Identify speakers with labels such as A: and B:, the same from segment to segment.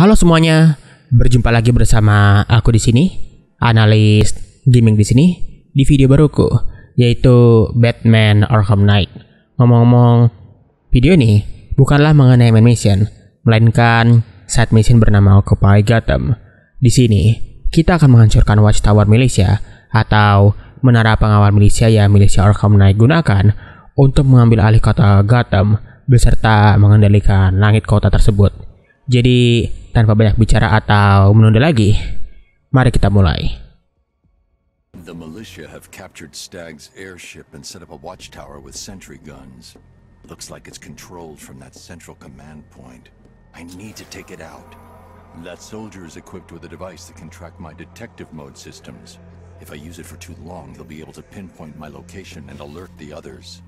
A: Halo semuanya, berjumpa lagi bersama aku di sini, analis gaming di sini di video baruku yaitu Batman Arkham Knight. Ngomong-ngomong, video ini bukanlah mengenai main mission, melainkan side mission bernama Occupy Gotham. Di sini, kita akan menghancurkan Watchtower Malaysia atau menara pengawal milisia yang milisia Arkham Knight gunakan untuk mengambil alih kota Gotham beserta mengendalikan langit kota tersebut. Jadi, tanpa banyak bicara atau menunda lagi, mari kita mulai.
B: The militia have captured Stag's airship and set up a watchtower with sentry guns. Looks like it's controlled from that central command point. I need to take it out. That soldier is equipped with a device that can track my detective mode systems. If I use it for too long, they'll be able to pinpoint my location and alert the others.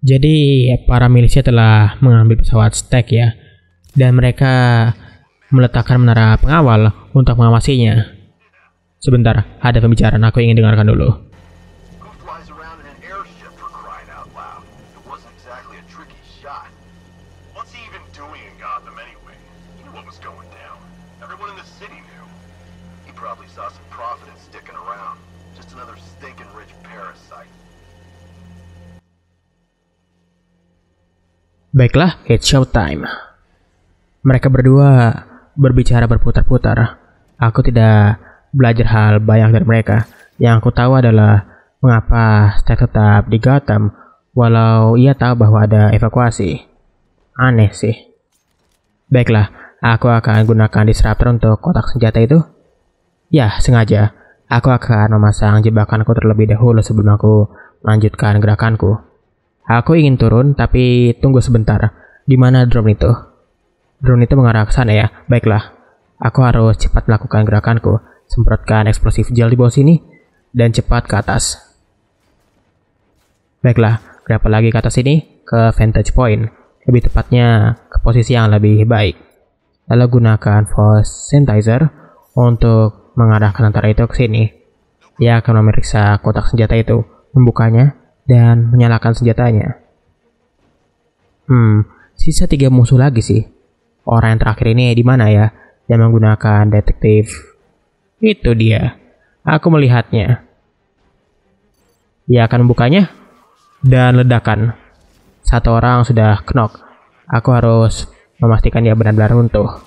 A: Jadi para milisia telah mengambil pesawat Stag ya, dan mereka meletakkan menara pengawal untuk mengawasinya. Sebentar, ada pembicaraan. Aku ingin dengarkan dulu. Baiklah, it's show time. Mereka berdua berbicara berputar-putar. Aku tidak belajar hal banyak dari mereka. Yang aku tahu adalah mengapa saya tetap di Gotham walau ia tahu bahwa ada evakuasi. Aneh sih. Baiklah, aku akan gunakan disruptor untuk kotak senjata itu. Ya, sengaja. Aku akan memasang jebakanku terlebih dahulu sebelum aku melanjutkan gerakanku. Aku ingin turun, tapi tunggu sebentar. Di mana drone itu? Drone itu mengarah ke sana ya. Baiklah, aku harus cepat melakukan gerakanku. Semprotkan eksplosif gel di bawah sini, dan cepat ke atas. Baiklah, berapa lagi ke atas ini? Ke vantage point. Lebih tepatnya ke posisi yang lebih baik. Lalu gunakan force synthesizer untuk mengarahkan antara itu ke sini. Dia akan memeriksa kotak senjata itu, membukanya, dan menyalakan senjatanya. Hmm, sisa tiga musuh lagi sih orang yang terakhir ini di mana ya yang menggunakan detektif. Itu dia. Aku melihatnya. Dia akan membukanya dan ledakan. Satu orang sudah knock. Aku harus memastikan dia benar-benar runtuh.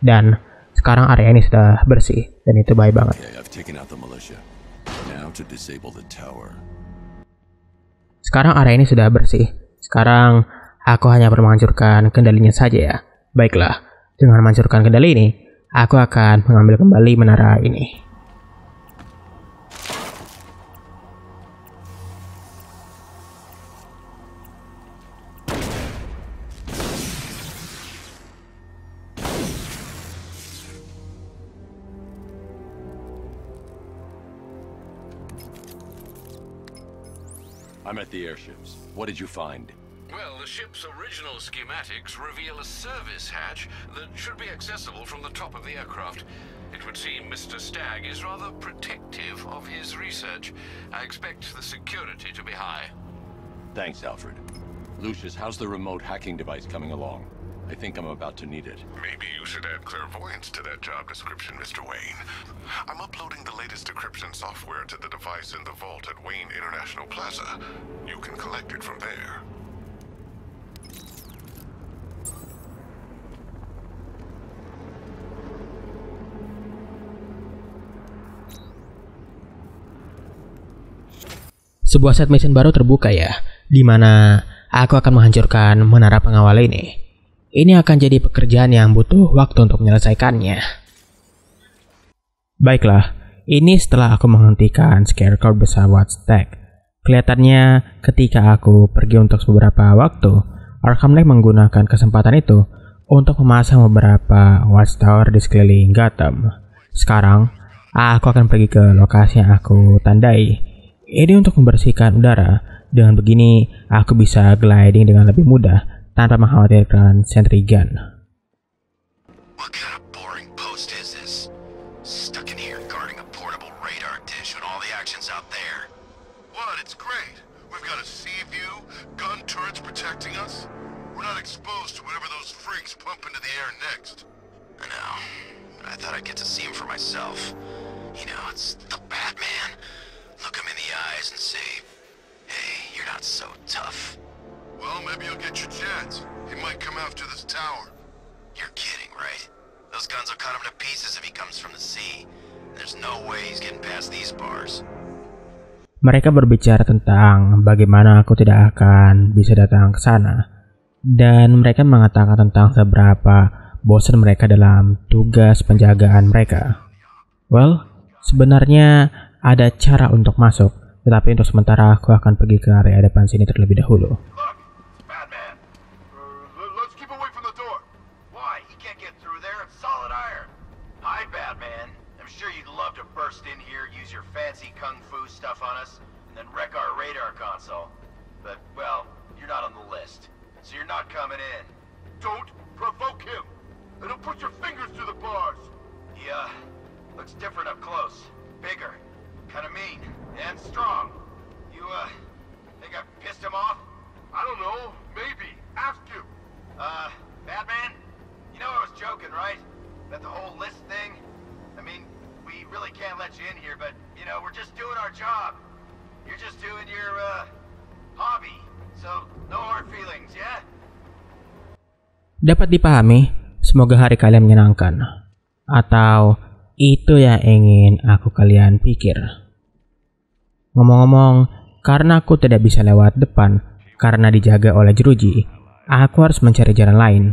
A: Dan sekarang area ini sudah bersih dan itu baik banget. Sekarang area ini sudah bersih. Sekarang Aku hanya menghancurkan kendalinya saja ya. Baiklah, dengan menghancurkan kendali ini, aku akan mengambil kembali menara ini.
B: I'm at the airships. What did you find? ship's original schematics reveal a service hatch that should be accessible from the top of the aircraft. It would seem Mr. Stagg is rather protective of his research. I expect the security to be high. Thanks, Alfred. Lucius, how's the remote hacking device coming along? I think I'm about to need it. Maybe you should add clairvoyance to that job description, Mr. Wayne. I'm uploading the latest decryption software to the device in the vault at Wayne International Plaza. You can collect it from there.
A: sebuah set mission baru terbuka ya, di mana aku akan menghancurkan menara pengawal ini. Ini akan jadi pekerjaan yang butuh waktu untuk menyelesaikannya. Baiklah, ini setelah aku menghentikan Scarecrow bersama Stack. Kelihatannya ketika aku pergi untuk beberapa waktu, Arkham Knight menggunakan kesempatan itu untuk memasang beberapa watchtower di sekeliling Gotham. Sekarang, aku akan pergi ke lokasi yang aku tandai, ini untuk membersihkan udara. Dengan begini, aku bisa gliding dengan lebih mudah tanpa mengkhawatirkan sentrigan. Look
B: Chance, he might come after this tower. You're kidding, right? Those guns will cut him to pieces if he comes from the sea. There's no way he's getting
A: past these bars. Mereka berbicara tentang bagaimana aku tidak akan bisa datang ke sana. Dan mereka mengatakan tentang seberapa bosan mereka dalam tugas penjagaan mereka. Well, sebenarnya ada cara untuk masuk, tetapi untuk sementara aku akan pergi ke area depan sini terlebih dahulu.
B: burst in here, use your fancy kung fu stuff on us, and then wreck our radar console. But, well, you're not on the list, so you're not coming in. Don't provoke him! Don't put your fingers through the bars! Yeah, looks different up close. Bigger. Kinda mean. And strong. You, uh, think I pissed him off? I don't know. Maybe. Ask you. Uh, Batman? You know I was joking, right? That the whole list really can't let you in here, but, you know, we're just doing our job. You're just doing your, uh,
A: hobby. So, no hard feelings, yeah? Dapat dipahami, semoga hari kalian menyenangkan. Atau, itu yang ingin aku kalian pikir. Ngomong-ngomong, karena aku tidak bisa lewat depan karena dijaga oleh jeruji, aku harus mencari jalan lain.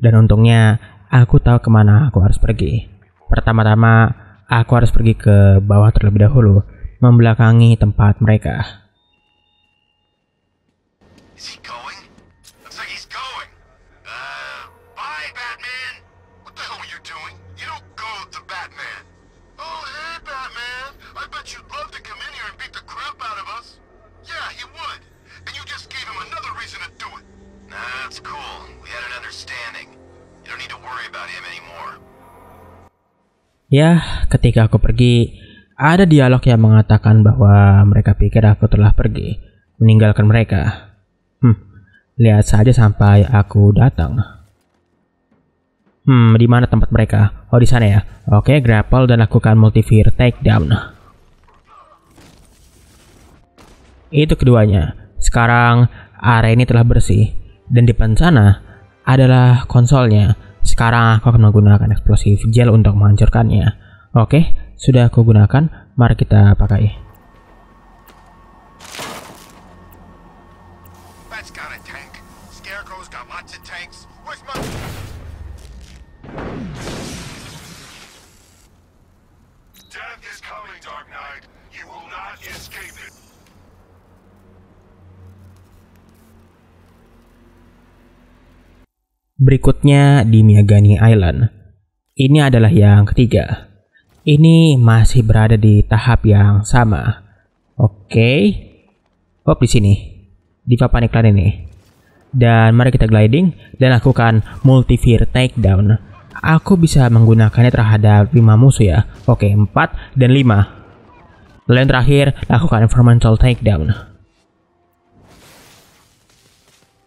A: Dan untungnya, aku tahu kemana aku harus pergi. Pertama-tama, aku harus pergi ke bawah terlebih dahulu, membelakangi tempat mereka. Is he going? Ya, ketika aku pergi, ada dialog yang mengatakan bahwa mereka pikir aku telah pergi, meninggalkan mereka. Hmm, lihat saja sampai aku datang. Hmm, di mana tempat mereka? Oh, di sana ya. Oke, grapple dan lakukan multi-fear takedown. Itu keduanya. Sekarang, area ini telah bersih. Dan di depan sana adalah konsolnya sekarang aku akan menggunakan eksplosif gel untuk menghancurkannya. Oke, sudah aku gunakan. Mari kita pakai. Berikutnya di Miyagani Island. Ini adalah yang ketiga. Ini masih berada di tahap yang sama. Oke. Okay. Hop di sini. Di papan iklan ini. Dan mari kita gliding dan lakukan multi-fear takedown. Aku bisa menggunakannya terhadap 5 musuh ya. Oke, okay, 4 dan 5. Lalu yang terakhir, lakukan environmental takedown.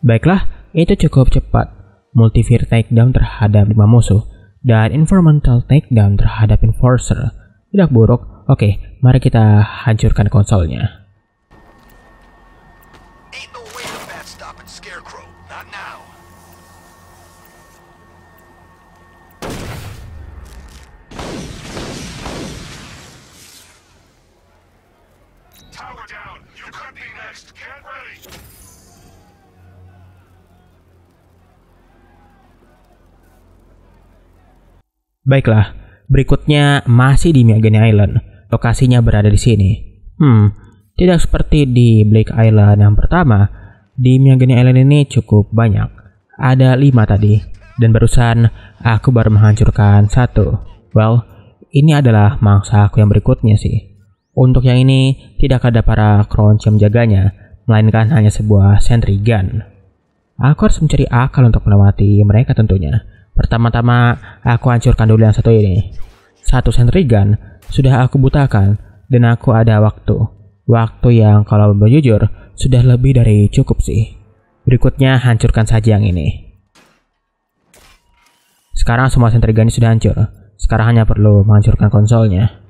A: Baiklah, itu cukup cepat multi-fear takedown terhadap 5 musuh, dan environmental takedown terhadap enforcer. Tidak buruk, oke, mari kita hancurkan konsolnya. Baiklah, berikutnya masih di Miagene Island. Lokasinya berada di sini. Hmm, tidak seperti di Blake Island yang pertama, di Miagene Island ini cukup banyak. Ada lima tadi, dan barusan aku baru menghancurkan satu. Well, ini adalah mangsa aku yang berikutnya sih. Untuk yang ini, tidak ada para crunch yang menjaganya, melainkan hanya sebuah sentry gun. Aku harus mencari akal untuk melewati mereka tentunya Pertama-tama aku hancurkan dulu yang satu ini. Satu sentry gun sudah aku butakan dan aku ada waktu. Waktu yang kalau berjujur sudah lebih dari cukup sih. Berikutnya hancurkan saja yang ini. Sekarang semua sentry gun sudah hancur. Sekarang hanya perlu menghancurkan konsolnya.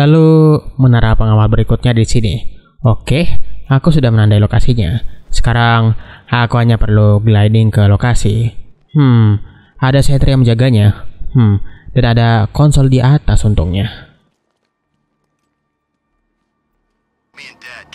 A: Lalu menara pengawal berikutnya di sini. Oke, aku sudah menandai lokasinya. Sekarang aku hanya perlu gliding ke lokasi. Hmm, ada sentri yang menjaganya. Hmm, dan ada konsol di atas untungnya. Me and Dad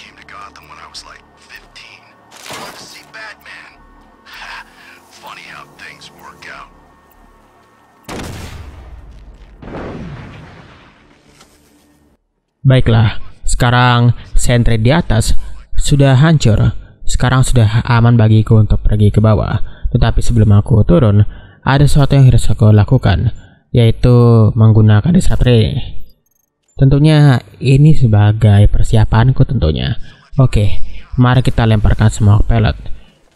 A: Baiklah, sekarang sentret di atas sudah hancur. Sekarang sudah aman bagiku untuk pergi ke bawah. Tetapi sebelum aku turun, ada sesuatu yang harus aku lakukan, yaitu menggunakan disruptor. Tentunya ini sebagai persiapanku tentunya. Oke, mari kita lemparkan semua pellet.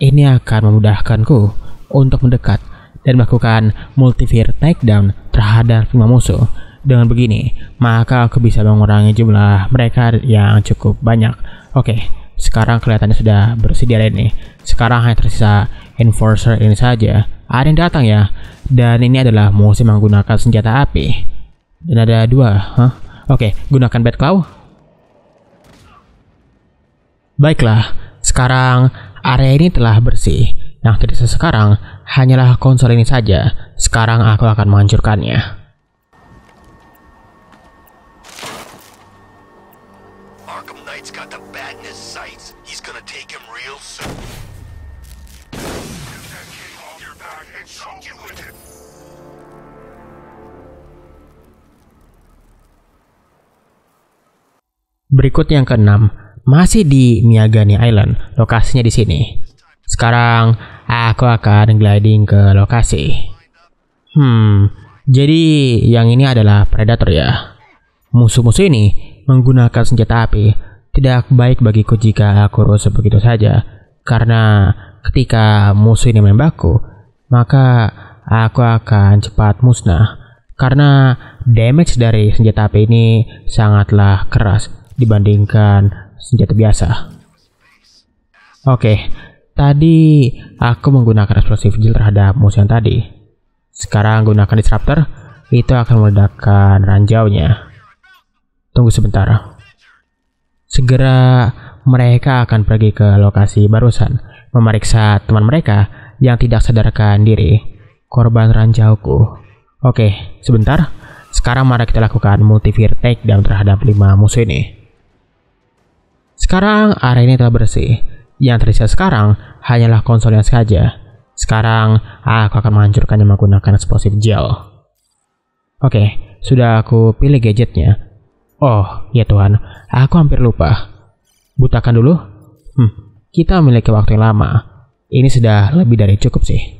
A: Ini akan memudahkanku untuk mendekat dan melakukan multi-fear takedown terhadap lima musuh dengan begini, maka aku bisa mengurangi jumlah mereka yang cukup banyak. Oke, sekarang kelihatannya sudah bersedia ini. Sekarang hanya tersisa enforcer ini saja. Ada yang datang ya, dan ini adalah musim menggunakan senjata api. Dan ada dua, huh? Oke, gunakan bad claw. Baiklah, sekarang area ini telah bersih. Yang tersisa sekarang hanyalah konsol ini saja. Sekarang aku akan menghancurkannya.
B: got the bat in his sights. He's gonna take him real soon. Get that kid off your back and choke you with it.
A: Berikut yang keenam, masih di Miyagani Island, lokasinya di sini. Sekarang aku akan gliding ke lokasi. Hmm, jadi yang ini adalah predator ya. Musuh-musuh ini menggunakan senjata api tidak baik bagiku jika aku rusuh begitu saja, karena ketika musuh ini menembakku, maka aku akan cepat musnah. Karena damage dari senjata api ini sangatlah keras dibandingkan senjata biasa. Oke, tadi aku menggunakan explosive gel terhadap musuh yang tadi. Sekarang gunakan disruptor, itu akan meledakkan ranjaunya. Tunggu sebentar. Segera mereka akan pergi ke lokasi barusan, memeriksa teman mereka yang tidak sadarkan diri. Korban ranjauku. Oke, sebentar. Sekarang mari kita lakukan multivir dan terhadap lima musuh ini. Sekarang area ini telah bersih. Yang tersisa sekarang hanyalah konsolnya saja. Sekarang aku akan menghancurkannya menggunakan eksplosif gel. Oke, sudah aku pilih gadgetnya Oh, ya Tuhan, aku hampir lupa. Butakan dulu? Hmm, kita memiliki waktu yang lama. Ini sudah lebih dari cukup sih.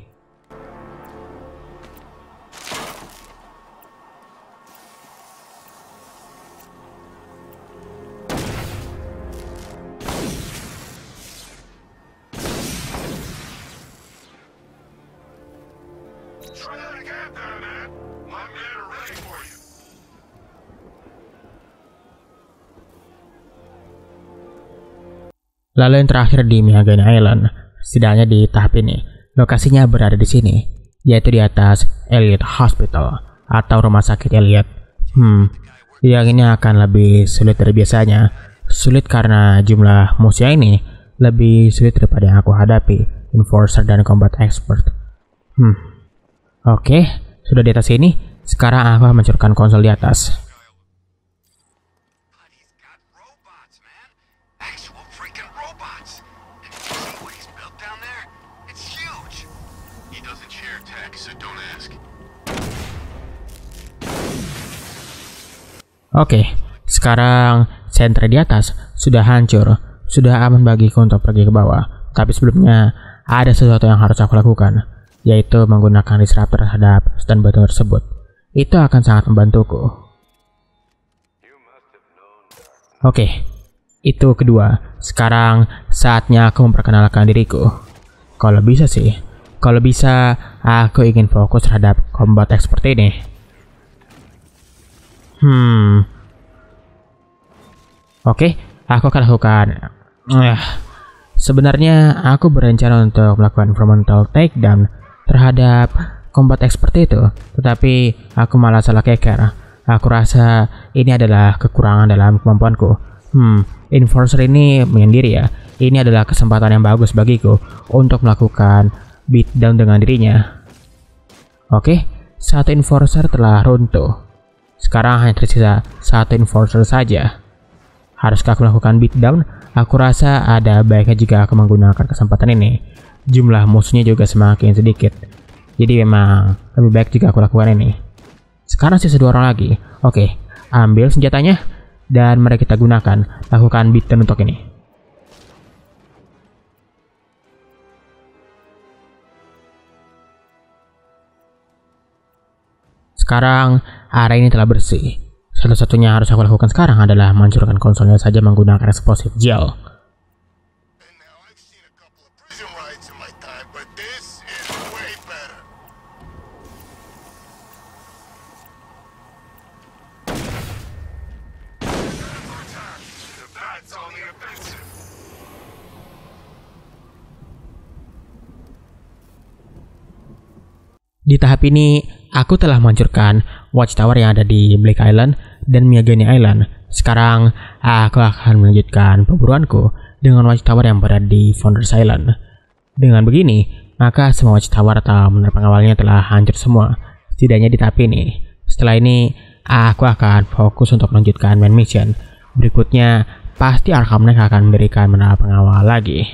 A: Lalu yang terakhir di Mihagen Island, setidaknya di tahap ini, lokasinya berada di sini, yaitu di atas Elliot Hospital atau rumah sakit Elliot. Hmm, yang ini akan lebih sulit dari biasanya. Sulit karena jumlah musuh ini lebih sulit daripada yang aku hadapi, enforcer dan combat expert. Hmm, oke, okay, sudah di atas ini. Sekarang aku mencurahkan konsol di atas. Oke, sekarang sentra di atas sudah hancur, sudah aman bagiku untuk pergi ke bawah. Tapi sebelumnya, ada sesuatu yang harus aku lakukan, yaitu menggunakan disruptor terhadap stand button tersebut. Itu akan sangat membantuku. Oke, itu kedua. Sekarang saatnya aku memperkenalkan diriku. Kalau bisa sih, kalau bisa aku ingin fokus terhadap combat expert ini.
B: Hmm.
A: Oke, okay, aku akan lakukan. Eh, sebenarnya aku berencana untuk melakukan frontal takedown terhadap combat expert itu, tetapi aku malah salah keker. Aku rasa ini adalah kekurangan dalam kemampuanku. Hmm, enforcer ini menyendiri ya. Ini adalah kesempatan yang bagus bagiku untuk melakukan beatdown dengan dirinya. Oke, okay, satu enforcer telah runtuh. Sekarang hanya tersisa satu enforcer saja. Haruskah aku melakukan beatdown? Aku rasa ada baiknya jika aku menggunakan kesempatan ini. Jumlah musuhnya juga semakin sedikit. Jadi memang lebih baik jika aku lakukan ini. Sekarang sisa dua orang lagi. Oke, ambil senjatanya dan mari kita gunakan. Lakukan beatdown untuk ini. Sekarang Area ini telah bersih. Satu-satunya yang harus aku lakukan sekarang adalah menghancurkan konsolnya saja menggunakan eksplosif gel. Di tahap ini, aku telah menghancurkan watchtower yang ada di Black Island dan Miyagani Island. Sekarang aku akan melanjutkan perburuanku dengan watchtower yang berada di Founders Island. Dengan begini, maka semua watchtower atau menara pengawalnya telah hancur semua, setidaknya di tahap ini. Setelah ini, aku akan fokus untuk melanjutkan main mission. Berikutnya, pasti Arkham Knight akan memberikan menara pengawal lagi.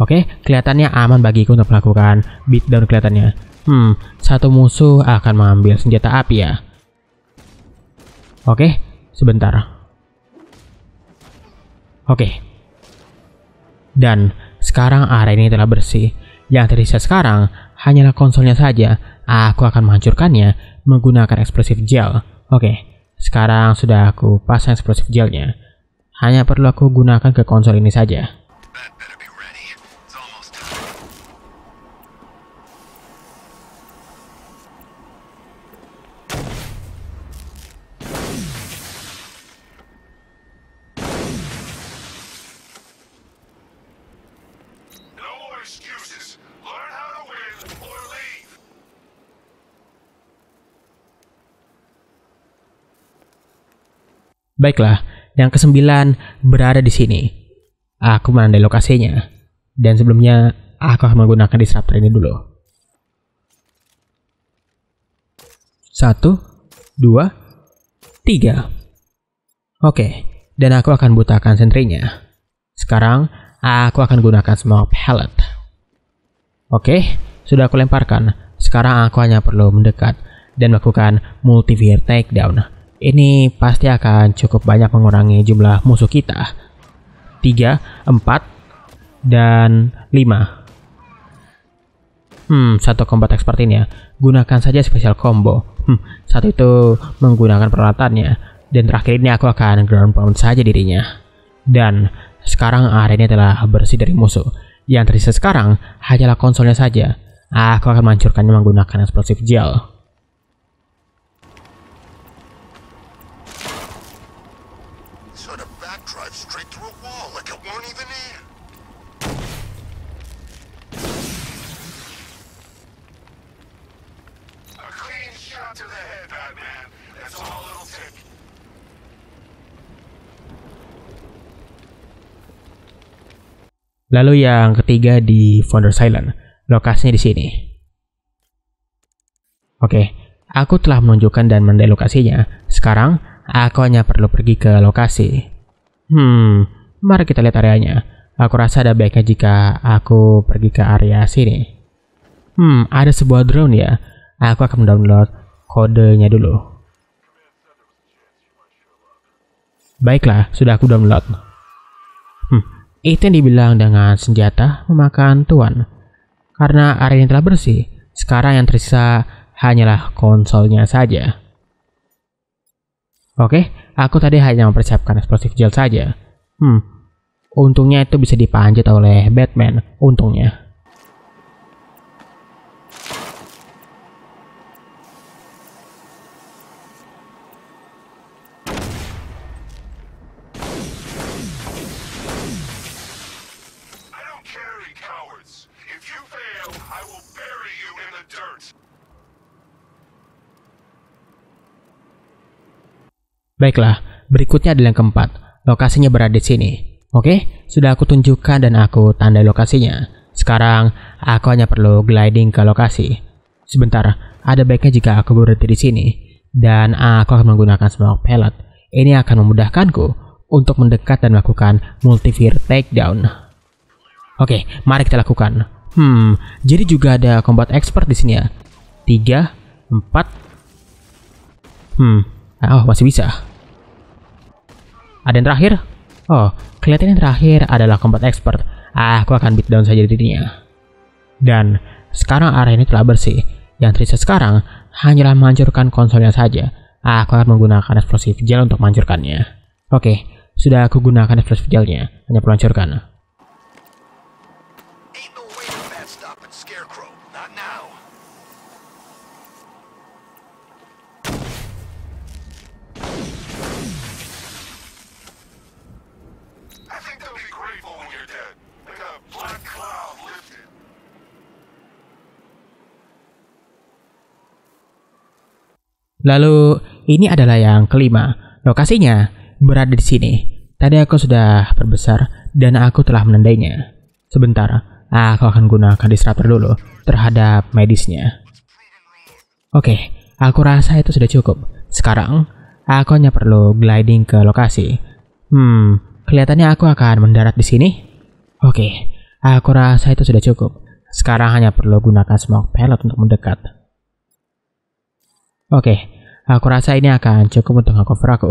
A: Oke, kelihatannya aman bagiku untuk melakukan beatdown kelihatannya. Hmm, satu musuh akan mengambil senjata api ya. Oke, sebentar. Oke. Dan sekarang area ini telah bersih. Yang tersisa sekarang hanyalah konsolnya saja. Aku akan menghancurkannya menggunakan eksplosif gel. Oke, sekarang sudah aku pasang eksplosif gelnya. Hanya perlu aku gunakan ke konsol ini saja. Baiklah, yang kesembilan berada di sini. Aku menandai lokasinya. Dan sebelumnya, aku akan menggunakan disruptor ini dulu. Satu, dua, tiga. Oke, dan aku akan butakan sentrinya. Sekarang, aku akan gunakan semua pellet. Oke, sudah aku lemparkan. Sekarang aku hanya perlu mendekat dan melakukan multi multivier takedown ini pasti akan cukup banyak mengurangi jumlah musuh kita. 3, 4, dan 5. Hmm, satu combat expert ini ya. Gunakan saja special combo. Hmm, satu itu menggunakan peralatannya. Dan terakhir ini aku akan ground pound saja dirinya. Dan sekarang area ini telah bersih dari musuh. Yang tersisa sekarang hanyalah konsolnya saja. Aku akan menghancurkannya menggunakan explosive gel. Lalu yang ketiga di Founder's Island, lokasinya di sini. Oke, aku telah menunjukkan dan mendai Sekarang, aku hanya perlu pergi ke lokasi. Hmm, mari kita lihat areanya. Aku rasa ada baiknya jika aku pergi ke area sini. Hmm, ada sebuah drone ya. Aku akan mendownload kodenya dulu. Baiklah, sudah aku download. Itu yang dibilang dengan senjata memakan tuan. Karena area yang telah bersih, sekarang yang tersisa hanyalah konsolnya saja. Oke, aku tadi hanya mempersiapkan eksplosif gel saja. Hmm, untungnya itu bisa dipanjat oleh Batman, untungnya. Baiklah, berikutnya adalah yang keempat. Lokasinya berada di sini. Oke, sudah aku tunjukkan dan aku tandai lokasinya. Sekarang, aku hanya perlu gliding ke lokasi. Sebentar, ada baiknya jika aku berhenti di sini. Dan aku akan menggunakan smoke pellet. Ini akan memudahkanku untuk mendekat dan melakukan multi-fear takedown. Oke, mari kita lakukan. Hmm, jadi juga ada combat expert di sini ya. Tiga, empat. Hmm, ah, oh masih bisa. Ada yang terakhir? Oh, kelihatan yang terakhir adalah combat expert. Ah, aku akan beat down saja dirinya. Dan sekarang area ini telah bersih. Yang tersisa sekarang hanyalah menghancurkan konsolnya saja. Ah, Aku akan menggunakan eksplosif gel untuk menghancurkannya. Oke, sudah aku gunakan eksplosif gelnya. Hanya pelancarkan. Lalu ini adalah yang kelima. Lokasinya berada di sini. Tadi aku sudah perbesar dan aku telah menandainya. Sebentar, aku akan gunakan disruptor dulu terhadap medisnya. Oke, aku rasa itu sudah cukup. Sekarang, aku hanya perlu gliding ke lokasi. Hmm, kelihatannya aku akan mendarat di sini. Oke, aku rasa itu sudah cukup. Sekarang hanya perlu gunakan smoke pellet untuk mendekat. Oke, Aku rasa ini akan cukup untuk cover aku.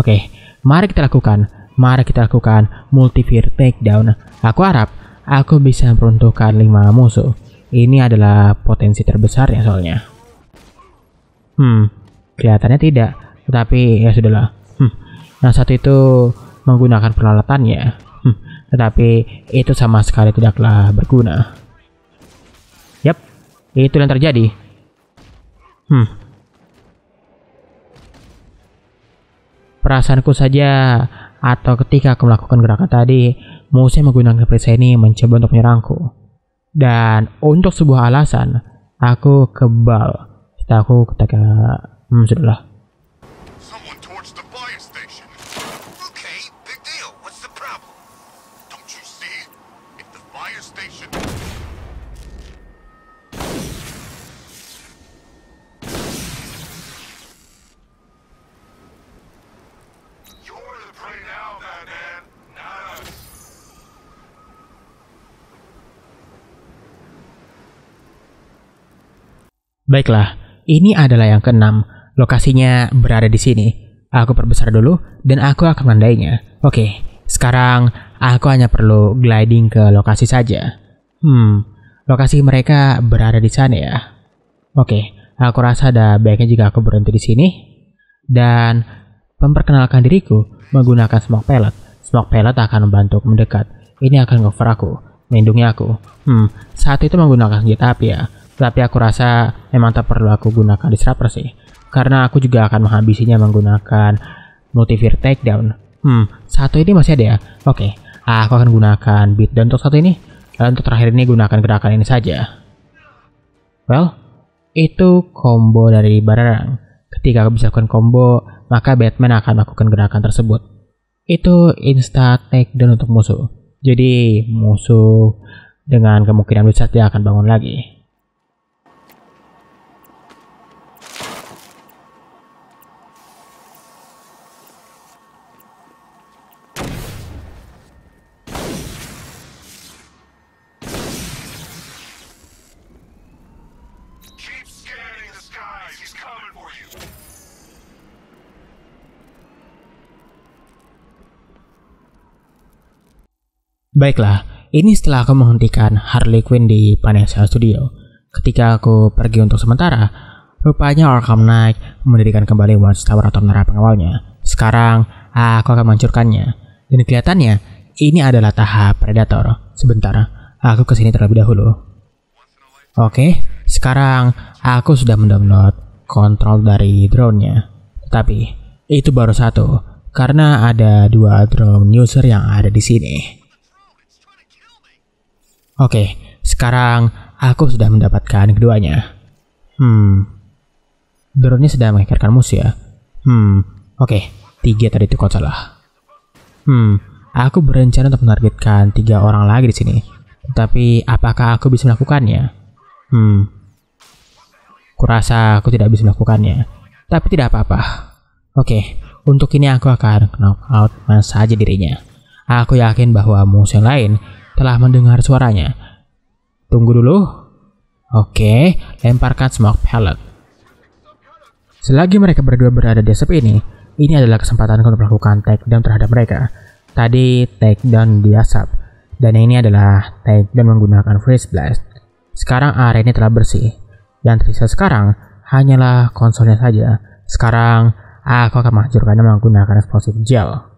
A: Oke, mari kita lakukan. Mari kita lakukan multi-vir multi-fear takedown. Aku harap aku bisa meruntuhkan 5 musuh. Ini adalah potensi terbesar, ya, soalnya. Hmm, kelihatannya tidak. Tetapi ya sudahlah. Hmm, yang nah, satu itu menggunakan peralatannya. Hmm, tetapi itu sama sekali tidaklah berguna. Yap, itu yang terjadi. Hmm, perasaanku saja atau ketika aku melakukan gerakan tadi, musuh menggunakan perisai ini mencoba untuk menyerangku. Dan untuk sebuah alasan, aku kebal. Setahu ketika... Hmm, sudahlah. Baiklah, ini adalah yang keenam. Lokasinya berada di sini. Aku perbesar dulu dan aku akan mendainya. Oke, sekarang aku hanya perlu gliding ke lokasi saja. Hmm, lokasi mereka berada di sana ya. Oke, aku rasa ada baiknya jika aku berhenti di sini dan memperkenalkan diriku menggunakan smoke pellet. Smoke pellet akan membantu mendekat. Ini akan cover aku, melindungi aku. Hmm, saat itu menggunakan senjata api ya tapi aku rasa memang tak perlu aku gunakan disruptor sih. Karena aku juga akan menghabisinya menggunakan multivir takedown. Hmm, satu ini masih ada ya? Oke, okay, aku akan gunakan beat dan untuk satu ini. dan eh, untuk terakhir ini gunakan gerakan ini saja. Well, itu combo dari barang. Ketika aku bisa lakukan combo, maka Batman akan melakukan gerakan tersebut. Itu insta takedown untuk musuh. Jadi musuh dengan kemungkinan besar dia akan bangun lagi. Baiklah, ini setelah aku menghentikan Harley Quinn di Panessa Studio. Ketika aku pergi untuk sementara, rupanya Arkham Knight mendirikan kembali Watchtower atau menara pengawalnya. Sekarang, aku akan menghancurkannya. Dan kelihatannya, ini adalah tahap Predator. Sebentar, aku kesini terlebih dahulu. Oke, sekarang aku sudah mendownload kontrol dari drone-nya. Tapi, itu baru satu, karena ada dua drone user yang ada di sini. Oke, sekarang aku sudah mendapatkan keduanya. Hmm. drone sudah sedang mengekarkan ya. Hmm. Oke, tiga tadi itu kau salah. Hmm. Aku berencana untuk menargetkan tiga orang lagi di sini. Tapi apakah aku bisa melakukannya? Hmm. Kurasa aku tidak bisa melakukannya. Tapi tidak apa-apa. Oke, untuk ini aku akan knock out mana saja dirinya. Aku yakin bahwa musuh yang lain telah mendengar suaranya. Tunggu dulu. Oke, lemparkan smoke pellet. Selagi mereka berdua berada di asap ini, ini adalah kesempatan untuk melakukan takedown terhadap mereka. Tadi takedown di asap, dan ini adalah takedown menggunakan freeze blast. Sekarang area ini telah bersih. Yang tersisa sekarang hanyalah konsolnya saja. Sekarang aku akan menghancurkannya menggunakan explosive gel.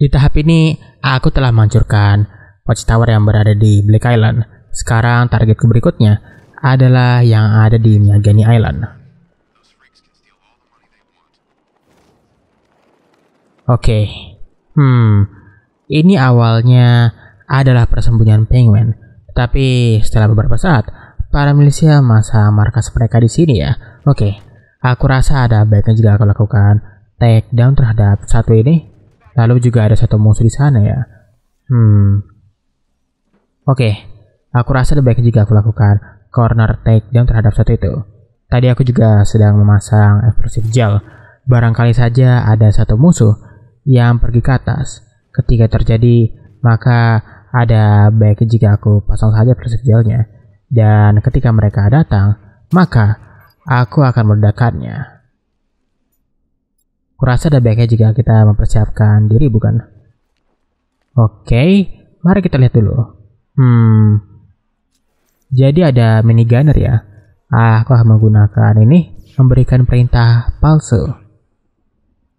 A: Di tahap ini, aku telah menghancurkan watchtower yang berada di Black Island. Sekarang target berikutnya adalah yang ada di Miyagani Island. Oke, okay. hmm, ini awalnya adalah persembunyian penguin. Tapi setelah beberapa saat, para milisia masa markas mereka di sini ya. Oke, okay. aku rasa ada baiknya juga aku lakukan take down terhadap satu ini Lalu juga ada satu musuh di sana ya. Hmm. Oke, okay. aku rasa lebih baik jika aku lakukan corner take takedown terhadap satu itu. Tadi aku juga sedang memasang explosive gel. Barangkali saja ada satu musuh yang pergi ke atas. Ketika terjadi, maka ada baiknya jika aku pasang saja explosive gelnya. Dan ketika mereka datang, maka aku akan meledakannya. Kurasa ada baiknya jika kita mempersiapkan diri, bukan? Oke, mari kita lihat dulu.
B: Hmm,
A: jadi ada mini gunner ya. aku akan menggunakan ini memberikan perintah palsu.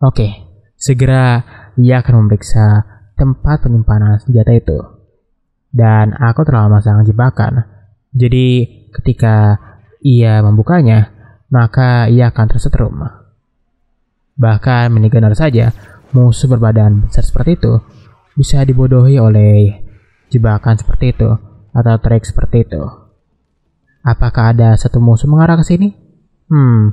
A: Oke, segera ia akan memeriksa tempat penyimpanan senjata itu. Dan aku telah memasang jebakan. Jadi ketika ia membukanya, maka ia akan tersetrum bahkan menigana saja musuh berbadan besar seperti itu bisa dibodohi oleh jebakan seperti itu atau trik seperti itu. Apakah ada satu musuh mengarah ke sini? Hmm,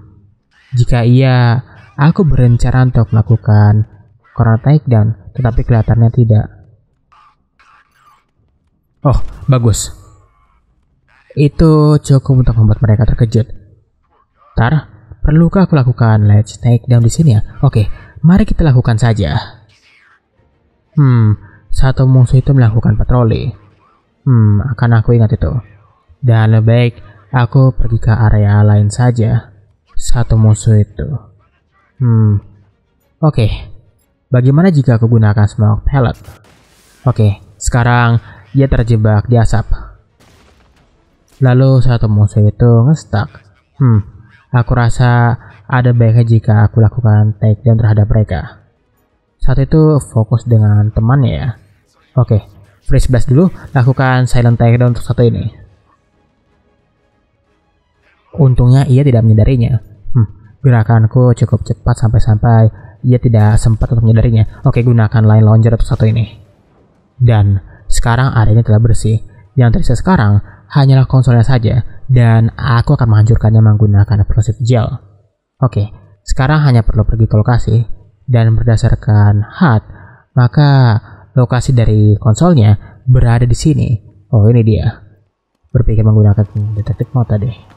A: jika iya, aku berencana untuk melakukan corner takedown, tetapi kelihatannya tidak. Oh, bagus. Itu cukup untuk membuat mereka terkejut. Tar, Perlukah aku lakukan? Let's naik down di sini ya. Oke, mari kita lakukan saja. Hmm, satu musuh itu melakukan patroli. Hmm, akan aku ingat itu. Dan lebih baik aku pergi ke area lain saja. Satu musuh itu. Hmm, oke. Bagaimana jika aku gunakan smoke pellet? Oke, sekarang dia terjebak di asap. Lalu satu musuh itu ngestak. Hmm, Aku rasa ada baiknya jika aku lakukan take down terhadap mereka. Saat itu fokus dengan temannya ya. Oke, freeze blast dulu, lakukan silent take down untuk satu ini. Untungnya ia tidak menyadarinya. Hmm, gerakanku cukup cepat sampai-sampai ia tidak sempat untuk menyadarinya. Oke, gunakan line launcher untuk satu ini. Dan sekarang areanya telah bersih. Yang tersisa sekarang hanyalah konsolnya saja dan aku akan menghancurkannya menggunakan explosive gel. Oke, sekarang hanya perlu pergi ke lokasi dan berdasarkan HUD, maka lokasi dari konsolnya berada di sini. Oh, ini dia. Berpikir menggunakan detektif mode deh.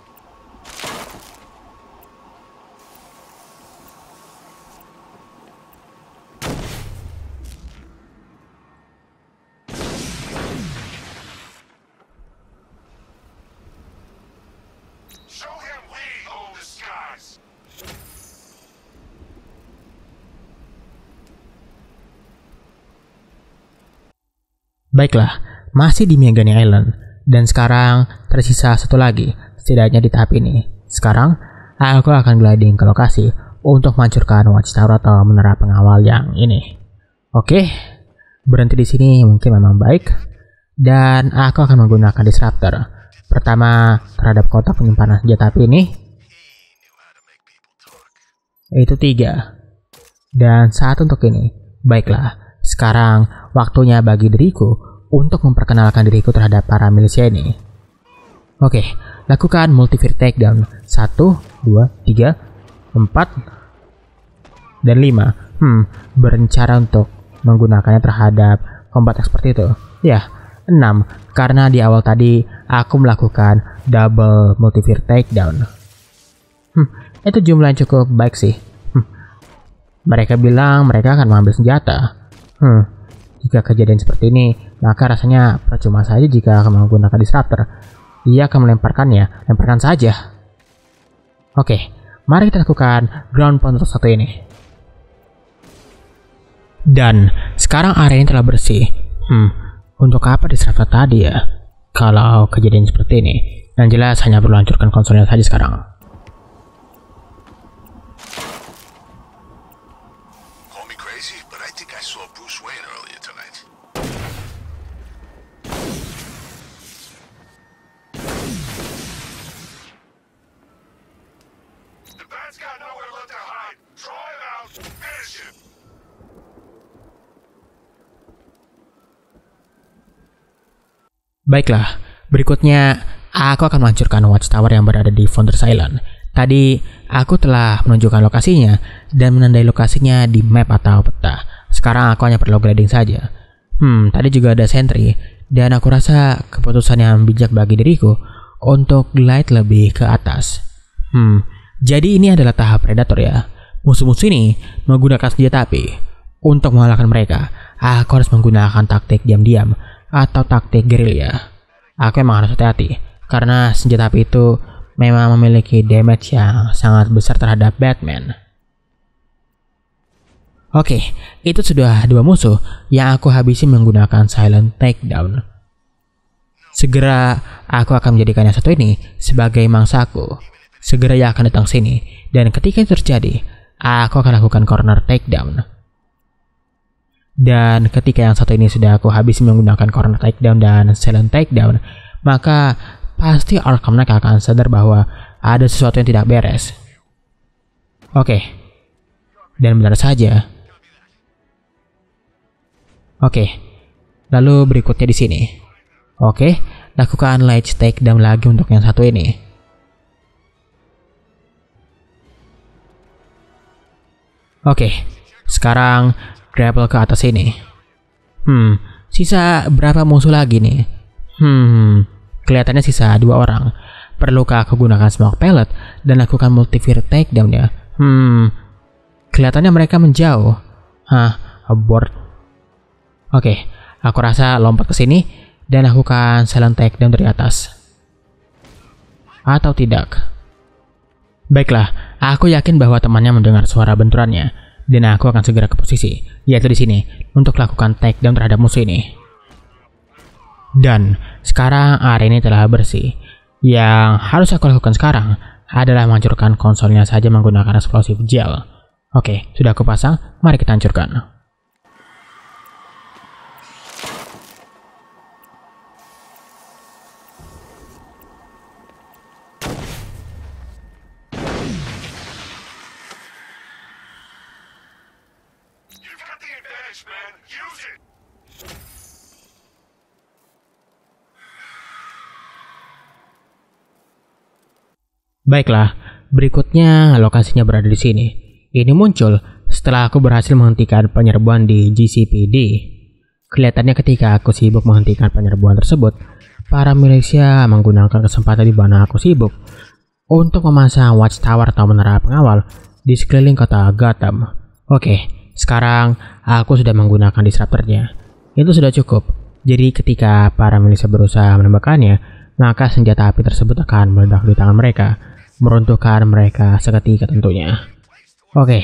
A: Baiklah, masih di Megane Island. Dan sekarang tersisa satu lagi, setidaknya di tahap ini. Sekarang, aku akan gliding ke lokasi untuk menghancurkan watchtower atau menara pengawal yang ini. Oke, berhenti di sini mungkin memang baik. Dan aku akan menggunakan disruptor. Pertama, terhadap kotak penyimpanan senjata api ini. Itu tiga. Dan satu untuk ini. Baiklah, sekarang, waktunya bagi diriku untuk memperkenalkan diriku terhadap para milisia ini. Oke, lakukan multivir takedown. 1, 2, 3, 4, dan 5. Hmm, berencana untuk menggunakannya terhadap combat expert itu. Ya, 6. Karena di awal tadi aku melakukan double multivir takedown. Hmm, itu jumlah yang cukup baik sih. Hmm. Mereka bilang mereka akan mengambil senjata. Hmm. Jika kejadian seperti ini, maka rasanya percuma saja jika menggunakan disruptor. Ia akan melemparkannya, lemparkan saja. Oke, mari kita lakukan ground pound untuk satu ini. Dan sekarang area ini telah bersih. Hmm, untuk apa disruptor tadi ya? Kalau kejadian seperti ini, yang jelas hanya perlu hancurkan konsolnya saja sekarang
B: think I saw Bruce Wayne earlier tonight.
A: Baiklah, berikutnya aku akan meluncurkan watchtower yang berada di Founders Island. Tadi aku telah menunjukkan lokasinya dan menandai lokasinya di map atau peta. Sekarang aku hanya perlu grading saja. Hmm, tadi juga ada sentry, dan aku rasa keputusan yang bijak bagi diriku untuk glide lebih ke atas. Hmm, jadi ini adalah tahap predator ya. Musuh-musuh ini menggunakan senjata api. Untuk mengalahkan mereka, aku harus menggunakan taktik diam-diam atau taktik gerilya. Aku emang harus hati-hati, karena senjata api itu memang memiliki damage yang sangat besar terhadap Batman. Oke, okay, itu sudah dua musuh yang aku habisi menggunakan silent takedown. Segera aku akan menjadikan yang satu ini sebagai mangsaku. Segera ia akan datang sini, dan ketika itu terjadi, aku akan lakukan corner takedown. Dan ketika yang satu ini sudah aku habisi menggunakan corner takedown dan silent takedown, maka pasti Arkham Knight akan sadar bahwa ada sesuatu yang tidak beres. Oke, okay. dan benar saja, Oke. Lalu berikutnya di sini. Oke, lakukan light take down lagi untuk yang satu ini. Oke, sekarang grapple ke atas ini. Hmm, sisa berapa musuh lagi nih? Hmm, kelihatannya sisa dua orang. Perlukah aku gunakan smoke pellet dan lakukan multi take takedown ya? Hmm, kelihatannya mereka menjauh. Hah, abort Oke, aku rasa lompat ke sini dan lakukan silent takedown dari atas. Atau tidak. Baiklah, aku yakin bahwa temannya mendengar suara benturannya dan aku akan segera ke posisi, yaitu di sini, untuk lakukan takedown terhadap musuh ini. Dan sekarang area ini telah bersih. Yang harus aku lakukan sekarang adalah menghancurkan konsolnya saja menggunakan eksplosif gel. Oke, sudah aku pasang, mari kita hancurkan. Baiklah, berikutnya lokasinya berada di sini. Ini muncul setelah aku berhasil menghentikan penyerbuan di GCPD. Kelihatannya ketika aku sibuk menghentikan penyerbuan tersebut, para milisia menggunakan kesempatan di mana aku sibuk untuk memasang watchtower atau menara pengawal di sekeliling kota Gotham. Oke, sekarang aku sudah menggunakan disruptornya. Itu sudah cukup. Jadi ketika para milisia berusaha menembakkannya, maka senjata api tersebut akan meledak di tangan mereka meruntuhkan mereka seketika tentunya. Oke,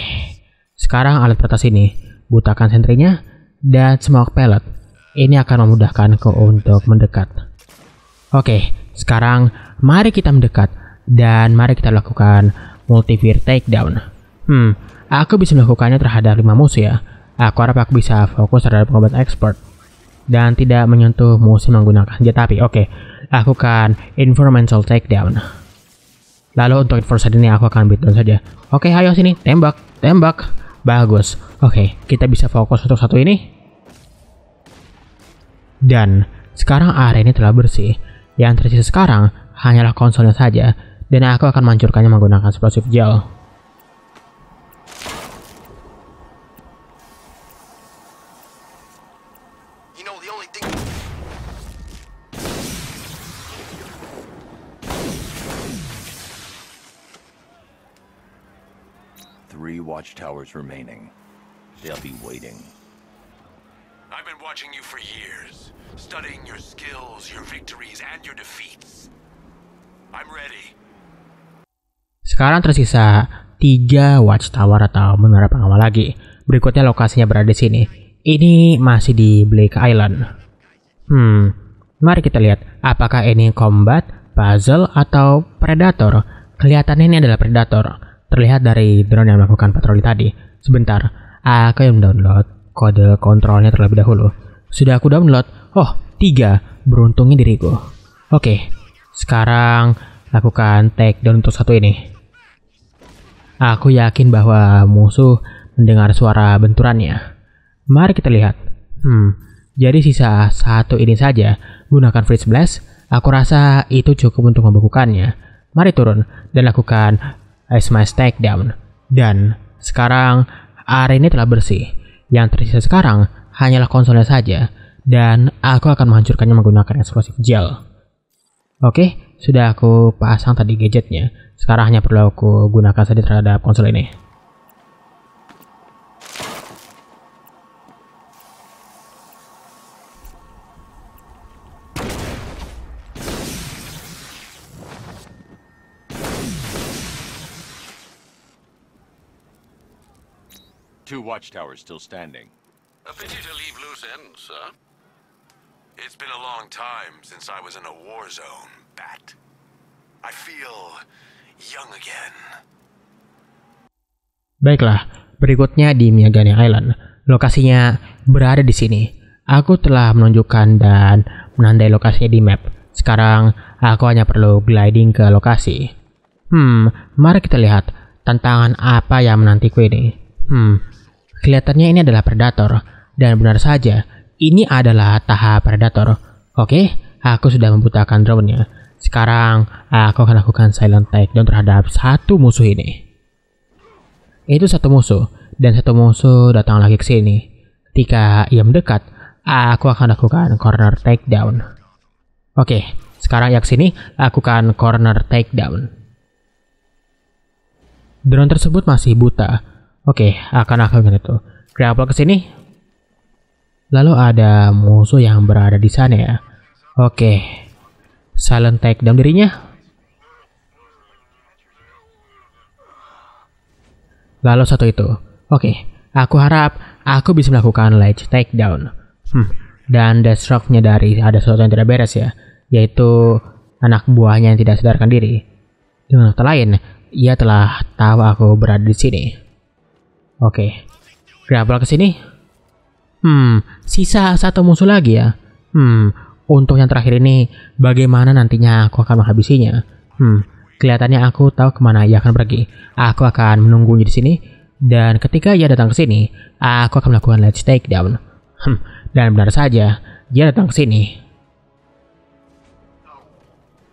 A: sekarang alat petas ini butakan sentrinya dan smoke pellet. Ini akan memudahkan memudahkanku untuk mendekat. Oke, sekarang mari kita mendekat dan mari kita lakukan multivir takedown. Hmm, aku bisa melakukannya terhadap 5 musuh ya. Aku harap aku bisa fokus terhadap pengobat expert dan tidak menyentuh musuh menggunakan senjata api. Oke, lakukan environmental takedown. Lalu untuk enforcer ini aku akan beatdown saja. Oke, ayo sini, tembak, tembak. Bagus. Oke, kita bisa fokus untuk satu ini. Dan sekarang area ini telah bersih. Yang tersisa sekarang hanyalah konsolnya saja. Dan aku akan mancurkannya menggunakan eksplosif gel.
B: You know, the only thing... watchtowers remaining. They'll be waiting. I've been watching you for years, studying your skills, your
A: victories, and your defeats. I'm ready. Sekarang tersisa tiga watchtower atau menara pengawal lagi. Berikutnya lokasinya berada di sini. Ini masih di Blake Island. Hmm, mari kita lihat apakah ini combat, puzzle, atau predator. Kelihatannya ini adalah predator terlihat dari drone yang melakukan patroli tadi. Sebentar, aku yang download kode kontrolnya terlebih dahulu. Sudah aku download. Oh, tiga. Beruntungnya diriku. Oke, sekarang lakukan take down untuk satu ini. Aku yakin bahwa musuh mendengar suara benturannya. Mari kita lihat. Hmm, jadi sisa satu ini saja. Gunakan Freeze Blast. Aku rasa itu cukup untuk membekukannya. Mari turun dan lakukan Ice My Stack Down. Dan sekarang area ini telah bersih. Yang tersisa sekarang hanyalah konsolnya saja. Dan aku akan menghancurkannya menggunakan Explosive gel. Oke, sudah aku pasang tadi gadgetnya. Sekarang hanya perlu aku gunakan saja terhadap konsol ini.
B: watchtower still standing. A pity to leave loose ends, sir. It's been a long time since I was in a war zone, Bat.
A: I feel young again. Baiklah, berikutnya di Miyagani Island. Lokasinya berada di sini. Aku telah menunjukkan dan menandai lokasinya di map. Sekarang aku hanya perlu gliding ke lokasi. Hmm, mari kita lihat tantangan apa yang menantiku ini. Hmm, Kelihatannya ini adalah predator, dan benar saja, ini adalah tahap predator. Oke, aku sudah membutakan drone-nya. Sekarang, aku akan lakukan silent takedown terhadap satu musuh ini. Itu satu musuh, dan satu musuh datang lagi ke sini. Ketika ia mendekat, aku akan lakukan corner take down. Oke, sekarang ia ke sini, lakukan corner take down. Drone tersebut masih buta, Oke, akan akan itu. Grapple ke sini. Lalu ada musuh yang berada di sana ya. Oke. Silent take down dirinya. Lalu satu itu. Oke, aku harap aku bisa melakukan ledge take down. Hmm. Dan destructnya dari ada sesuatu yang tidak beres ya, yaitu anak buahnya yang tidak sadarkan diri. Dengan kata lain, ia telah tahu aku berada di sini. Oke. Grapple ke sini. Hmm, sisa satu musuh lagi ya. Hmm, untuk yang terakhir ini, bagaimana nantinya aku akan menghabisinya? Hmm, kelihatannya aku tahu kemana ia akan pergi. Aku akan menunggunya di sini, dan ketika ia datang ke sini, aku akan melakukan let's take down. Hmm, dan benar saja, dia datang ke sini.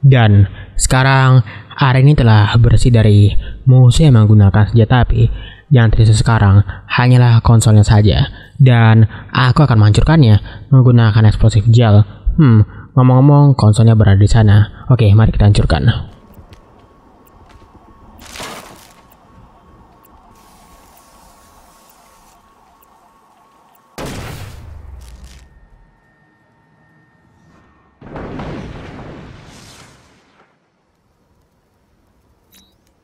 A: Dan sekarang, area ini telah bersih dari musuh yang menggunakan senjata api yang terisi sekarang hanyalah konsolnya saja, dan aku akan menghancurkannya menggunakan eksplosif gel. Hmm, ngomong-ngomong konsolnya berada di sana. Oke, mari kita hancurkan.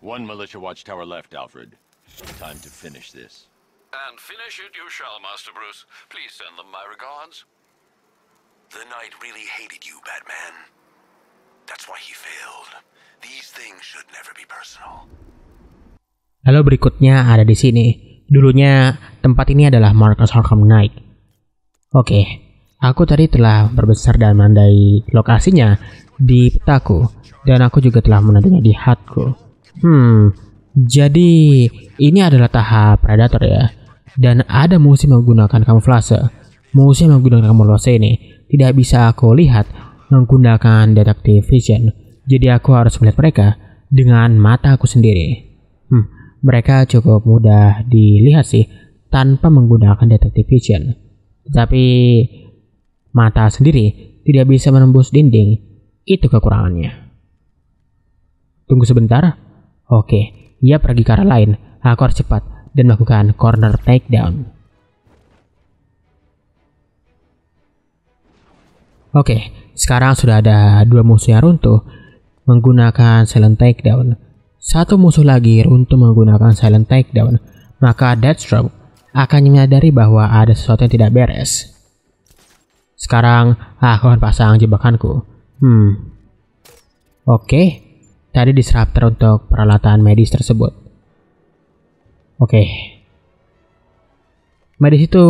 B: One militia watchtower left, Alfred. Time to finish this. And finish it you shall, Master Bruce. Please send them my regards. The Knight really hated you, Batman. That's why he failed. These things should never be personal.
A: Lalu berikutnya ada di sini. Dulunya tempat ini adalah Marcus Arkham Knight. Oke, okay. aku tadi telah berbesar dan mandai lokasinya di petaku dan aku juga telah menantinya di hatku. Hmm, jadi, ini adalah tahap predator ya. Dan ada musuh menggunakan kamuflase. Musuh menggunakan kamuflase ini tidak bisa aku lihat menggunakan detektif vision. Jadi aku harus melihat mereka dengan mata aku sendiri. Hmm, mereka cukup mudah dilihat sih tanpa menggunakan detektif vision. Tetapi mata sendiri tidak bisa menembus dinding. Itu kekurangannya. Tunggu sebentar. Oke, ia pergi ke arah lain, aku harus cepat, dan melakukan corner takedown. Oke, sekarang sudah ada dua musuh yang runtuh menggunakan silent takedown. Satu musuh lagi runtuh menggunakan silent takedown, maka Deathstroke akan menyadari bahwa ada sesuatu yang tidak beres. Sekarang aku akan pasang jebakanku. Hmm. Oke, dari disruptor untuk peralatan medis tersebut. Oke. Okay. Medis itu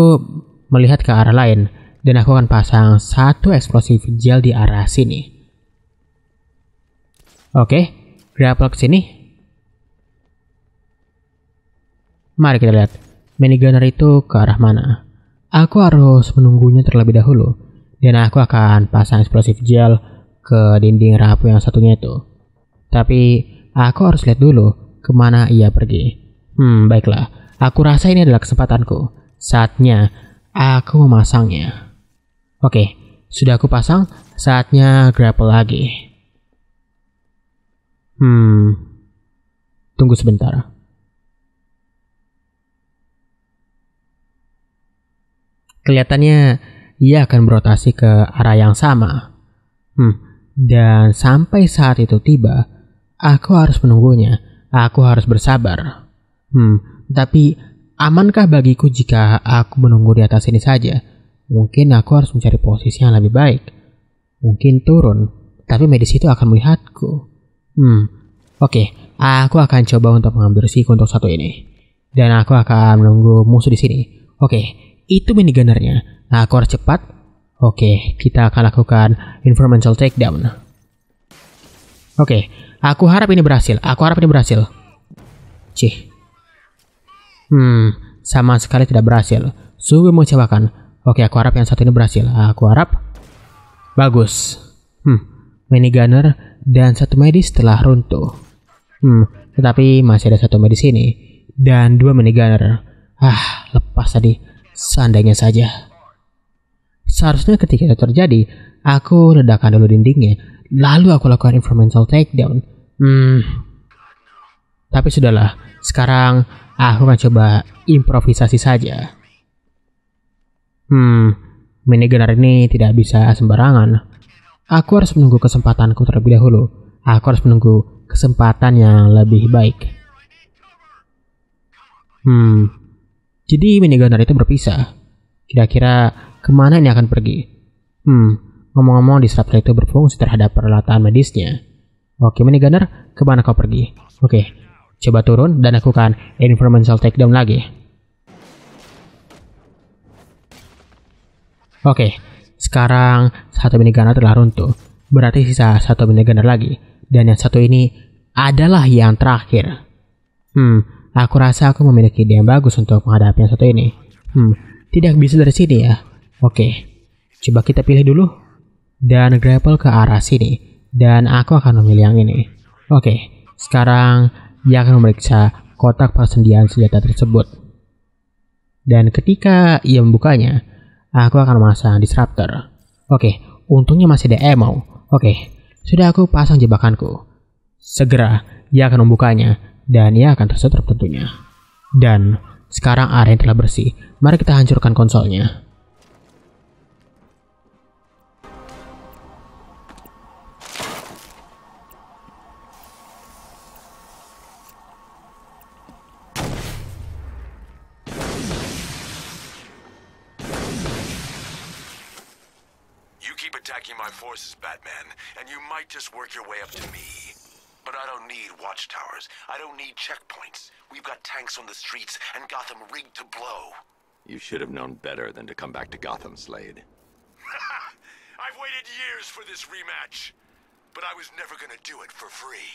A: melihat ke arah lain dan aku akan pasang satu eksplosif gel di arah sini. Oke, okay, grapple ke sini. Mari kita lihat, minigunner itu ke arah mana. Aku harus menunggunya terlebih dahulu, dan aku akan pasang eksplosif gel ke dinding rapuh yang satunya itu. Tapi aku harus lihat dulu kemana ia pergi. Hmm, baiklah. Aku rasa ini adalah kesempatanku. Saatnya aku memasangnya. Oke, sudah aku pasang. Saatnya grapple lagi. Hmm, tunggu sebentar. Kelihatannya ia akan berotasi ke arah yang sama. Hmm, dan sampai saat itu tiba, Aku harus menunggunya. Aku harus bersabar. Hmm, tapi amankah bagiku jika aku menunggu di atas ini saja? Mungkin aku harus mencari posisi yang lebih baik. Mungkin turun, tapi medis itu akan melihatku. Hmm, oke, okay, aku akan coba untuk mengambil risiko untuk satu ini. Dan aku akan menunggu musuh di sini. Oke, okay, itu mini gunnernya. Aku harus cepat. Oke, okay, kita akan lakukan informational takedown. Oke, okay, Aku harap ini berhasil. Aku harap ini berhasil. Cih. Hmm, sama sekali tidak berhasil. Sungguh mengecewakan. Oke, aku harap yang satu ini berhasil. Aku harap. Bagus. Hmm, minigunner dan satu medis telah runtuh. Hmm, tetapi masih ada satu medis ini. Dan dua minigunner. Ah, lepas tadi. Seandainya saja. Seharusnya ketika itu terjadi, aku ledakan dulu dindingnya, lalu aku lakukan environmental takedown. Hmm, tapi sudahlah, sekarang aku akan coba improvisasi saja. Hmm, Gunner ini tidak bisa sembarangan. Aku harus menunggu kesempatanku terlebih dahulu. Aku harus menunggu kesempatan yang lebih baik. Hmm, jadi Gunner itu berpisah. Kira-kira kemana ini akan pergi? Hmm, ngomong-ngomong disruptor itu berfungsi terhadap peralatan medisnya. Oke, mini gunner, kemana kau pergi? Oke, coba turun dan lakukan environmental takedown lagi. Oke, sekarang satu mini gunner telah runtuh. Berarti sisa satu mini gunner lagi. Dan yang satu ini adalah yang terakhir. Hmm, aku rasa aku memiliki ide yang bagus untuk menghadapi yang satu ini. Hmm, tidak bisa dari sini ya. Oke, coba kita pilih dulu. Dan grapple ke arah sini dan aku akan memilih yang ini. Oke, sekarang dia akan memeriksa kotak persendian senjata tersebut. Dan ketika ia membukanya, aku akan memasang disruptor. Oke, untungnya masih ada ammo. Oke, sudah aku pasang jebakanku. Segera, ia akan membukanya, dan ia akan tersetrap tentunya. Dan, sekarang area telah bersih. Mari kita hancurkan konsolnya.
B: Batman, and you might just work your way up to me. But I don't need watchtowers. I don't need checkpoints. We've got tanks on the streets and Gotham rigged to blow. You should have known better than to come back to Gotham, Slade. I've waited years for this rematch,
A: but I was never gonna do it for free.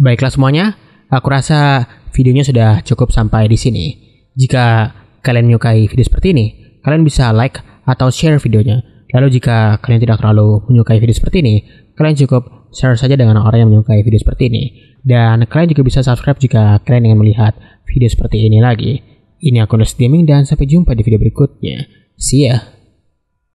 A: Baiklah semuanya, aku rasa videonya sudah cukup sampai di sini. Jika kalian menyukai video seperti ini, kalian bisa like atau share videonya Lalu jika kalian tidak terlalu menyukai video seperti ini, kalian cukup share saja dengan orang yang menyukai video seperti ini. Dan kalian juga bisa subscribe jika kalian ingin melihat video seperti ini lagi. Ini akun Gaming dan sampai jumpa di video berikutnya. See ya!